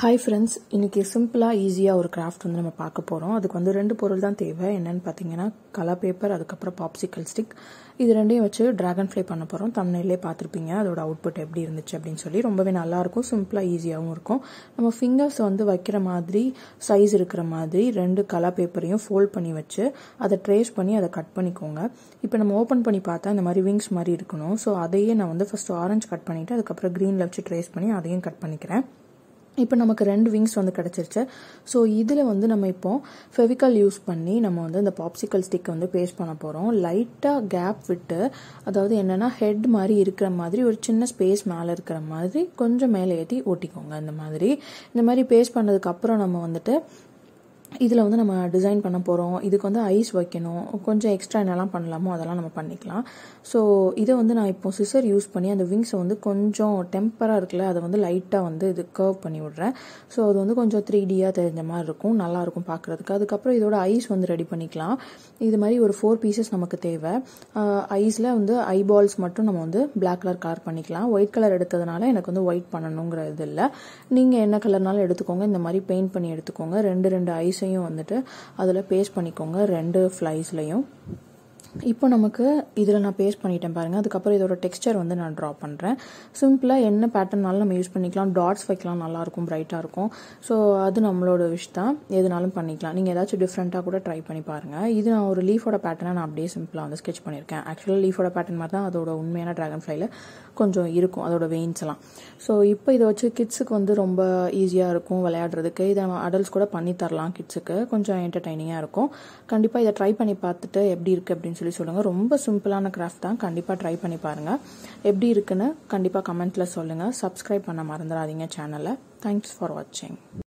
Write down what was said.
hi friends இன்றைக்கி சிம்பிளாக ஈஸியாக ஒரு கிராஃப்ட் வந்து நம்ம பார்க்க போகிறோம் அதுக்கு வந்து ரெண்டு பொருள் தான் தேவை என்னென்னு பார்த்தீங்கன்னா கலர் பேப்பர் அதுக்கப்புறம் பாப்சிக்கல் ஸ்டிக் இது ரெண்டையும் வச்சு ட்ராகன் ஃப்ளை பண்ண போகிறோம் தமிழ்நிலையே பார்த்துருப்பீங்க அதோட அவுட்புட் எப்படி இருந்துச்சு அப்படின்னு சொல்லி ரொம்பவே நல்லாயிருக்கும் சிம்பிளாக ஈஸியாகவும் இருக்கும் நம்ம ஃபிங்கர்ஸ் வந்து வைக்கிற மாதிரி சைஸ் இருக்கிற மாதிரி ரெண்டு கலர் பேப்பரையும் ஃபோல்ட் பண்ணி வச்சு அதை ட்ரேஸ் பண்ணி அதை கட் பண்ணிக்கோங்க இப்போ நம்ம ஓப்பன் பண்ணி பார்த்தா இந்த மாதிரி விங்ஸ் மாதிரி இருக்கணும் ஸோ அதையே நான் வந்து ஃபஸ்ட்டு ஆரஞ்சு கட் பண்ணிவிட்டு அதுக்கப்புறம் க்ரீனில் வச்சு ட்ரேஸ் பண்ணி அதையும் கட் பண்ணிக்கிறேன் இப்போ நமக்கு ரெண்டு விங்ஸ் வந்து கிடச்சிருச்சு ஸோ இதில் வந்து நம்ம இப்போ ஃபெவிக்கல் யூஸ் பண்ணி நம்ம வந்து இந்த பாப்சிக்கல் ஸ்டிக் வந்து பேஸ்ட் பண்ண போகிறோம் லைட்டாக கேப் விட்டு அதாவது என்னென்னா ஹெட் மாதிரி இருக்கிற மாதிரி ஒரு சின்ன ஸ்பேஸ் மேலே இருக்கிற மாதிரி கொஞ்சம் மேலே ஏற்றி ஓட்டிக்கோங்க இந்த மாதிரி இந்த மாதிரி பேஸ்ட் பண்ணதுக்கப்புறம் நம்ம வந்துட்டு இதில் வந்து நம்ம டிசைன் பண்ண போகிறோம் இதுக்கு வந்து ஐஸ் வைக்கணும் கொஞ்சம் எக்ஸ்ட்ரா என்னெல்லாம் பண்ணலாமோ அதெல்லாம் நம்ம பண்ணிக்கலாம் ஸோ இதை வந்து நான் இப்போ சிசர் யூஸ் பண்ணி அந்த விங்ஸை வந்து கொஞ்சம் டெம்பராக இருக்குல்ல அதை வந்து லைட்டாக வந்து இது கர்வ் பண்ணி விடுறேன் ஸோ அது வந்து கொஞ்சம் த்ரீ டியாக தெரிஞ்ச மாதிரி இருக்கும் நல்லாயிருக்கும் பார்க்குறதுக்கு அதுக்கப்புறம் இதோட ஐஸ் வந்து ரெடி பண்ணிக்கலாம் இது மாதிரி ஒரு ஃபோர் பீசஸ் நமக்கு தேவை ஐஸில் வந்து ஐபால்ஸ் மட்டும் நம்ம வந்து பிளாக் கலர் கலர் பண்ணிக்கலாம் ஒயிட் கலர் எடுத்ததுனால எனக்கு வந்து ஒயிட் பண்ணணுங்கிற இது இல்லை நீங்கள் என்ன கலர்னாலும் எடுத்துக்கோங்க இந்த மாதிரி பெயிண்ட் பண்ணி எடுத்துக்கோங்க ரெண்டு ரெண்டு ஐஸ் பீஸையும் வந்துட்டு அதில் பேஸ்ட் பண்ணிக்கோங்க ரெண்டு ஃப்ளைஸ்லையும் இப்போ நமக்கு இதில் நான் பேஸ்ட் பண்ணிட்டேன் பாருங்கள் அதுக்கப்புறம் இதோட டெக்ஸ்டர் வந்து நான் ட்ரா பண்ணுறேன் சிம்பிளாக என்ன பேட்டர்னாலும் நம்ம யூஸ் பண்ணிக்கலாம் டாட்ஸ் வைக்கலாம் நல்லாயிருக்கும் ப்ரைட்டாக இருக்கும் ஸோ அது நம்மளோட விஷ் தான் எதுனாலும் பண்ணிக்கலாம் நீங்கள் ஏதாச்சும் டிஃப்ரெண்ட்டாக கூட ட்ரை பண்ணி பாருங்கள் இது நான் ஒரு லீஃபோட பேட்டர்னாக நான் அப்படியே சிம்பிளாக வந்து ஸ்கெச் பண்ணியிருக்கேன் ஆக்சுவலாக லீஃபோட பேட்டர்ன் மாதிரி தான் அதோட உண்மையான ட்ராகன் ஃப்ளைல கொஞ்சம் இருக்கும் அதோட வெயின்ஸ் எல்லாம் ஸோ இப்போ இதை வச்சு கிட்ஸுக்கு வந்து ரொம்ப ஈஸியாக இருக்கும் விளையாடுறதுக்கு இதை நம்ம அடல்ட்ஸ் கூட பண்ணி தரலாம் கிட்ஸுக்கு கொஞ்சம் என்டர்டைனிங்காக இருக்கும் கண்டிப்பாக இதை ட்ரை பண்ணி பார்த்துட்டு எப்படி இருக்குது அப்படின்னு அப்படின்னு சொல்லி சொல்லுங்க ரொம்ப சிம்பிளான கிராஃப்ட் தான் கண்டிப்பாக ட்ரை பண்ணி பாருங்க எப்படி இருக்குன்னு கண்டிப்பாக கமெண்ட்ல சொல்லுங்க சப்ஸ்கிரைப் பண்ண மறந்துடாதீங்க சேனலை தேங்க்ஸ் ஃபார் வாட்சிங்